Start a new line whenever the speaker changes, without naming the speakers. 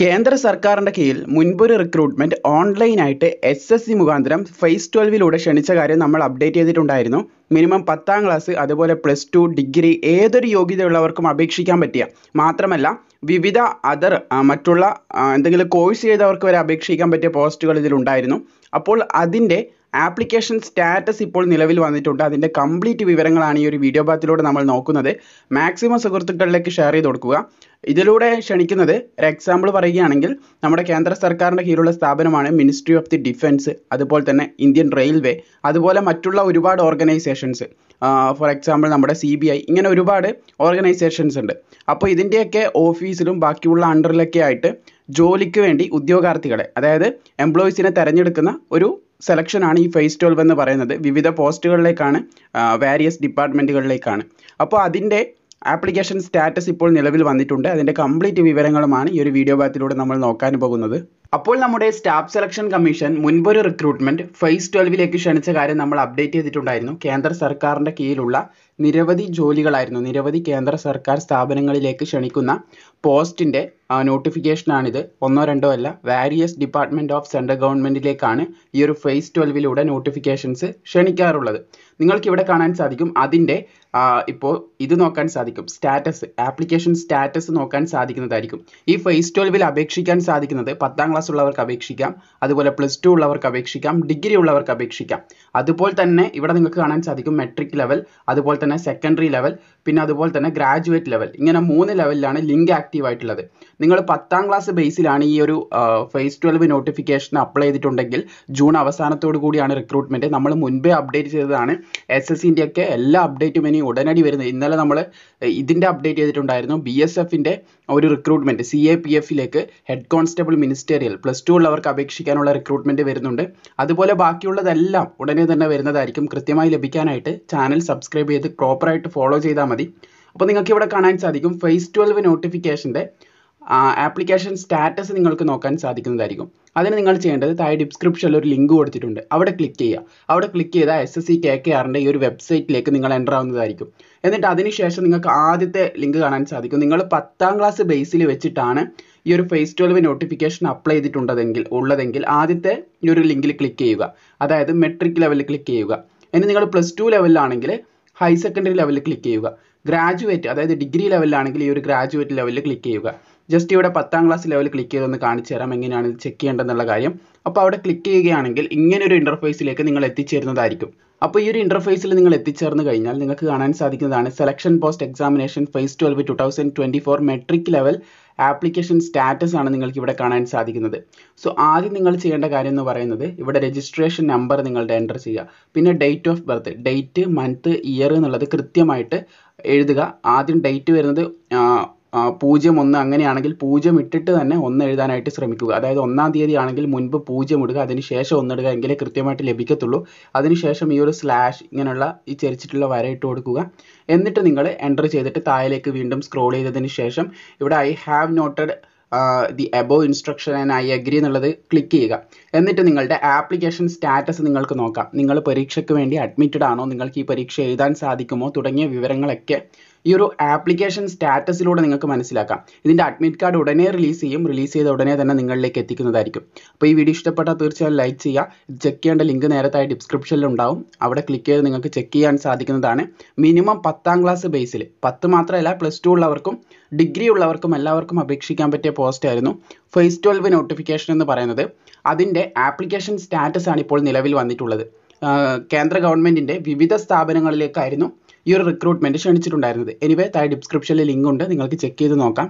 കേന്ദ്ര സർക്കാരിൻ്റെ കീഴിൽ മുൻപൊരു റിക്രൂട്ട്മെൻറ്റ് ഓൺലൈനായിട്ട് എസ് എസ് സി മുഖാന്തരം ഫേസ് ട്വൽവിലൂടെ ക്ഷണിച്ച കാര്യം നമ്മൾ അപ്ഡേറ്റ് ചെയ്തിട്ടുണ്ടായിരുന്നു മിനിമം പത്താം ക്ലാസ് അതുപോലെ പ്ലസ് ടു ഡിഗ്രി ഏതൊരു യോഗ്യതയുള്ളവർക്കും അപേക്ഷിക്കാൻ പറ്റിയ മാത്രമല്ല വിവിധ അതർ മറ്റുള്ള എന്തെങ്കിലും കോഴ്സ് ചെയ്തവർക്ക് വരെ അപേക്ഷിക്കാൻ പറ്റിയ പോസ്റ്റുകൾ ഇതിലുണ്ടായിരുന്നു അപ്പോൾ അതിൻ്റെ ആപ്ലിക്കേഷൻ സ്റ്റാറ്റസ് ഇപ്പോൾ നിലവിൽ വന്നിട്ടുണ്ട് അതിൻ്റെ കംപ്ലീറ്റ് വിവരങ്ങളാണ് ഈ ഒരു വീഡിയോ ഭാഗത്തിലൂടെ നമ്മൾ നോക്കുന്നത് മാക്സിമം സുഹൃത്തുക്കളിലേക്ക് ഷെയർ ചെയ്ത് കൊടുക്കുക ഇതിലൂടെ ക്ഷണിക്കുന്നത് ഒരു എക്സാമ്പിൾ പറയുകയാണെങ്കിൽ നമ്മുടെ കേന്ദ്ര സർക്കാരിൻ്റെ കീഴിലുള്ള സ്ഥാപനമാണ് മിനിസ്ട്രി ഓഫ് ദി ഡിഫൻസ് അതുപോലെ തന്നെ ഇന്ത്യൻ റെയിൽവേ അതുപോലെ മറ്റുള്ള ഒരുപാട് ഓർഗനൈസേഷൻസ് ഫോർ എക്സാമ്പിൾ നമ്മുടെ സി ബി ഐ ഇങ്ങനെ ഒരുപാട് ഓർഗനൈസേഷൻസ് ഉണ്ട് അപ്പോൾ ഇതിൻ്റെയൊക്കെ ഓഫീസിലും ബാക്കിയുള്ള അണ്ടറിലൊക്കെ ആയിട്ട് ജോലിക്ക് വേണ്ടി ഉദ്യോഗാർത്ഥികളെ അതായത് എംപ്ലോയീസിനെ തിരഞ്ഞെടുക്കുന്ന ഒരു സെലക്ഷനാണ് ഈ ഫേസ് ട്വൽവ് എന്ന് പറയുന്നത് വിവിധ പോസ്റ്റുകളിലേക്കാണ് വാരിയസ് ഡിപ്പാർട്ട്മെൻറ്റുകളിലേക്കാണ് അപ്പോൾ അതിൻ്റെ ആപ്ലിക്കേഷൻ സ്റ്റാറ്റസ് ഇപ്പോൾ നിലവിൽ വന്നിട്ടുണ്ട് അതിൻ്റെ കംപ്ലീറ്റ് വിവരങ്ങളുമാണ് ഈ ഒരു വീഡിയോ ബാത്തിലൂടെ നമ്മൾ നോക്കാൻ പോകുന്നത് അപ്പോൾ നമ്മുടെ സ്റ്റാഫ് സെലക്ഷൻ കമ്മീഷൻ മുൻപൊരു റിക്രൂട്ട്മെന്റ് ഫേസ് ട്വൽവിലേക്ക് ക്ഷണിച്ച കാര്യം നമ്മൾ അപ്ഡേറ്റ് ചെയ്തിട്ടുണ്ടായിരുന്നു കേന്ദ്ര സർക്കാരിൻ്റെ കീഴിലുള്ള നിരവധി ജോലികളായിരുന്നു നിരവധി കേന്ദ്ര സർക്കാർ സ്ഥാപനങ്ങളിലേക്ക് ക്ഷണിക്കുന്ന പോസ്റ്റിൻ്റെ നോട്ടിഫിക്കേഷനാണിത് ഒന്നോ രണ്ടോ അല്ല വാരിയസ് ഡിപ്പാർട്ട്മെൻറ്റ് ഓഫ് സെൻട്രൽ ഗവൺമെൻറ്റിലേക്കാണ് ഈ ഒരു ഫേസ് ട്വൽവിലൂടെ നോട്ടിഫിക്കേഷൻസ് ക്ഷണിക്കാറുള്ളത് നിങ്ങൾക്ക് ഇവിടെ കാണാൻ സാധിക്കും അതിൻ്റെ ഇപ്പോൾ ഇത് നോക്കാൻ സാധിക്കും സ്റ്റാറ്റസ് ആപ്ലിക്കേഷൻ സ്റ്റാറ്റസ് നോക്കാൻ സാധിക്കുന്നതായിരിക്കും ഈ ഫേസ് ട്വൽവിൽ അപേക്ഷിക്കാൻ സാധിക്കുന്നത് പത്താം ക്ലാസ് ഉള്ളവർക്ക് അപേക്ഷിക്കാം അതുപോലെ പ്ലസ് ടു ഉള്ളവർക്ക് അപേക്ഷിക്കാം ഡിഗ്രി ഉള്ളവർക്ക് അപേക്ഷിക്കാം അതുപോലെ തന്നെ ഇവിടെ നിങ്ങൾക്ക് കാണാൻ സാധിക്കും മെട്രിക് ലെവൽ അതുപോലെ തന്നെ സെക്കൻഡറി ലെവൽ പിന്നെ അതുപോലെ തന്നെ ഗ്രാജുവേറ്റ് ലെവൽ ഇങ്ങനെ മൂന്ന് ലെവലിലാണ് ലിങ്ക് ആക്റ്റീവ് ആയിട്ടുള്ളത് നിങ്ങൾ പത്താം ക്ലാസ് ബേസിലാണ് ഈ ഒരു ഫേസ് ട്വൽവ് നോട്ടിഫിക്കേഷൻ അപ്ലൈ ചെയ്തിട്ടുണ്ടെങ്കിൽ ജൂൺ അവസാനത്തോടു കൂടിയാണ് റിക്രൂട്ട്മെൻറ്റ് നമ്മൾ മുൻപേ അപ്ഡേറ്റ് ചെയ്തതാണ് എസ് എസ് ഒക്കെ എല്ലാ അപ്ഡേറ്റും ഇനി ഉടനടി വരുന്നത് ഇന്നലെ നമ്മൾ ഇതിൻ്റെ അപ്ഡേറ്റ് ചെയ്തിട്ടുണ്ടായിരുന്നു ബി എസ് എഫിൻ്റെ ഒരു റിക്രൂട്ട്മെൻറ്റ് സി എ പി എഫിലേക്ക് head constable ministerial plus two ഉള്ളവർക്ക് അപേക്ഷിക്കാനുള്ള റിക്രൂട്ട്മെൻറ്റ് വരുന്നുണ്ട് അതുപോലെ ബാക്കിയുള്ളതെല്ലാം ഉടനെ തന്നെ വരുന്നതായിരിക്കും കൃത്യമായി ലഭിക്കാനായിട്ട് ചാനൽ സബ്സ്ക്രൈബ് ചെയ്ത് പ്രോപ്പറായിട്ട് ഫോളോ ചെയ്താൽ മതി അപ്പോൾ നിങ്ങൾക്ക് ഇവിടെ കാണാൻ സാധിക്കും ഫേസ് ട്വൽവ് നോട്ടിഫിക്കേഷൻ്റെ ആപ്ലിക്കേഷൻ സ്റ്റാറ്റസ് നിങ്ങൾക്ക് നോക്കാൻ സാധിക്കുന്നതായിരിക്കും അതിന് നിങ്ങൾ ചെയ്യേണ്ടത് താഴെ ഡിസ്ക്രിപ്ഷനിൽ ഒരു ലിങ്ക് കൊടുത്തിട്ടുണ്ട് അവിടെ ക്ലിക്ക് ചെയ്യുക അവിടെ ക്ലിക്ക് ചെയ്താൽ S S C K K ആറിൻ്റെ ഈ ഒരു വെബ്സൈറ്റിലേക്ക് നിങ്ങൾ എൻ്റർ ആവുന്നതായിരിക്കും എന്നിട്ട് അതിനുശേഷം നിങ്ങൾക്ക് ആദ്യത്തെ ലിങ്ക് കാണാൻ സാധിക്കും നിങ്ങൾ പത്താം ക്ലാസ് ബേസിൽ വെച്ചിട്ടാണ് ഈ ഒരു ഫേസ് ട്വൽവ് നോട്ടിഫിക്കേഷൻ അപ്ലൈ ചെയ്തിട്ടുണ്ടെങ്കിൽ ഉള്ളതെങ്കിൽ ആദ്യത്തെ ഈ ഒരു ലിങ്കിൽ ക്ലിക്ക് ചെയ്യുക അതായത് മെട്രിക് ലെവലിൽ ക്ലിക്ക് ചെയ്യുക ഇനി നിങ്ങൾ പ്ലസ് ടു ലെവലിലാണെങ്കിൽ ഹയർ സെക്കൻഡറി ലെവലിൽ ക്ലിക്ക് ചെയ്യുക ഗ്രാജുവേറ്റ് അതായത് ഡിഗ്രി ലെവലിലാണെങ്കിൽ ഈ ഒരു ഗ്രാജുവേറ്റ് ലെവലിൽ ക്ലിക്ക് ചെയ്യുക ജസ്റ്റ് ഇവിടെ പത്താം ക്ലാസ് ലെവൽ ക്ലിക്ക് ചെയ്തൊന്ന് കാണിച്ചു തരാം എങ്ങനെയാണ് ചെക്ക് ചെയ്യേണ്ടതെന്നുള്ള കാര്യം അപ്പോൾ അവിടെ ക്ലിക്ക് ചെയ്യുകയാണെങ്കിൽ ഇങ്ങനൊരു ഇൻ്റർഫേസിലേക്ക് നിങ്ങൾ എത്തിച്ചേരുന്നതായിരിക്കും അപ്പോൾ ഈ ഒരു ഇൻ്റർഫേസിൽ നിങ്ങൾ എത്തിച്ചേർന്ന് കഴിഞ്ഞാൽ നിങ്ങൾക്ക് കാണാൻ സാധിക്കുന്നതാണ് selection post examination phase twelve two thousand twenty four matric level application status ആണ് നിങ്ങൾക്ക് ഇവിടെ കാണാൻ സാധിക്കുന്നത് സോ ആദ്യം നിങ്ങൾ ചെയ്യേണ്ട കാര്യം എന്ന് പറയുന്നത് ഇവിടെ രജിസ്ട്രേഷൻ നമ്പർ നിങ്ങളുടെ എൻ്റർ ചെയ്യുക പിന്നെ date of birth date month year എന്നുള്ളത് കൃത്യമായിട്ട് എഴുതുക ആദ്യം ഡേറ്റ് വരുന്നത് പൂജ്യം ഒന്ന് അങ്ങനെയാണെങ്കിൽ പൂജ്യം ഇട്ടിട്ട് തന്നെ ഒന്ന് എഴുതാനായിട്ട് ശ്രമിക്കുക അതായത് ഒന്നാം തീയതി ആണെങ്കിൽ മുൻപ് പൂജ്യം ഇടുക അതിന് ശേഷം ഒന്നിടുക എങ്കിലേ കൃത്യമായിട്ട് ലഭിക്കത്തുള്ളൂ അതിനുശേഷം ഈ ഒരു സ്ലാഷ് ഇങ്ങനെയുള്ള ഈ ചെരിച്ചിട്ടുള്ള വര ഇട്ട് കൊടുക്കുക എന്നിട്ട് നിങ്ങൾ എൻ്റർ ചെയ്തിട്ട് താഴേക്ക് വീണ്ടും സ്ക്രോൾ ചെയ്തതിന് ശേഷം ഇവിടെ I have noted the above instruction and I agree എന്നുള്ളത് ക്ലിക്ക് ചെയ്യുക എന്നിട്ട് നിങ്ങളുടെ ആപ്ലിക്കേഷൻ സ്റ്റാറ്റസ് നിങ്ങൾക്ക് നോക്കാം നിങ്ങൾ പരീക്ഷയ്ക്ക് വേണ്ടി അഡ്മിറ്റഡ് ആണോ നിങ്ങൾക്ക് ഈ പരീക്ഷ എഴുതാൻ സാധിക്കുമോ തുടങ്ങിയ വിവരങ്ങളൊക്കെ ഈ ഒരു ആപ്ലിക്കേഷൻ സ്റ്റാറ്റസിലൂടെ നിങ്ങൾക്ക് മനസ്സിലാക്കാം ഇതിൻ്റെ അഡ്മിറ്റ് കാർഡ് ഉടനെ റിലീസ് ചെയ്യും റിലീസ് ചെയ്ത ഉടനെ തന്നെ നിങ്ങളിലേക്ക് എത്തിക്കുന്നതായിരിക്കും അപ്പോൾ ഈ വീഡിയോ ഇഷ്ടപ്പെട്ടാൽ തീർച്ചയായും ലൈക്ക് ചെയ്യുക ചെക്ക് ചെയ്യേണ്ട ലിങ്ക് നേരത്തായി ഡിസ്ക്രിപ്ഷനിൽ ഉണ്ടാവും അവിടെ ക്ലിക്ക് ചെയ്ത് നിങ്ങൾക്ക് ചെക്ക് ചെയ്യാൻ സാധിക്കുന്നതാണ് മിനിമം പത്താം ക്ലാസ് ബേസിൽ പത്ത് മാത്രമല്ല പ്ലസ് ടു ഉള്ളവർക്കും ഡിഗ്രി ഉള്ളവർക്കും എല്ലാവർക്കും അപേക്ഷിക്കാൻ പറ്റിയ പോസ്റ്റ് ആയിരുന്നു ഫേസ് ട്വൽവ് നോട്ടിഫിക്കേഷൻ എന്ന് പറയുന്നത് അതിൻ്റെ ആപ്ലിക്കേഷൻ സ്റ്റാറ്റസ് ആണ് ഇപ്പോൾ നിലവിൽ വന്നിട്ടുള്ളത് കേന്ദ്ര ഗവൺമെൻറ്റിൻ്റെ വിവിധ സ്ഥാപനങ്ങളിലേക്കായിരുന്നു ഈ ഒരു റിക്രൂട്ട്മെന്റ് ക്ഷണിച്ചിട്ടുണ്ടായിരുന്നത് എനിവേ താഴെ ഡിസ്ക്രിപ്ഷനിൽ ലിങ്ക് ഉണ്ട് നിങ്ങൾക്ക് ചെക്ക് ചെയ്ത് നോക്കാം